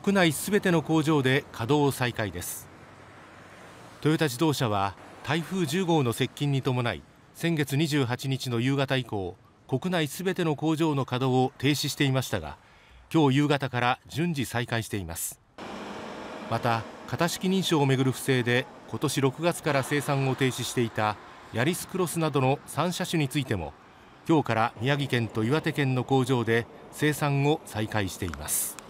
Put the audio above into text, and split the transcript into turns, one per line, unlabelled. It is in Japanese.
国内すべての工場で稼働再開ですトヨタ自動車は台風10号の接近に伴い先月28日の夕方以降国内すべての工場の稼働を停止していましたが今日夕方から順次再開していますまた型式認証をめぐる不正で今年6月から生産を停止していたヤリスクロスなどの3車種についても今日から宮城県と岩手県の工場で生産を再開しています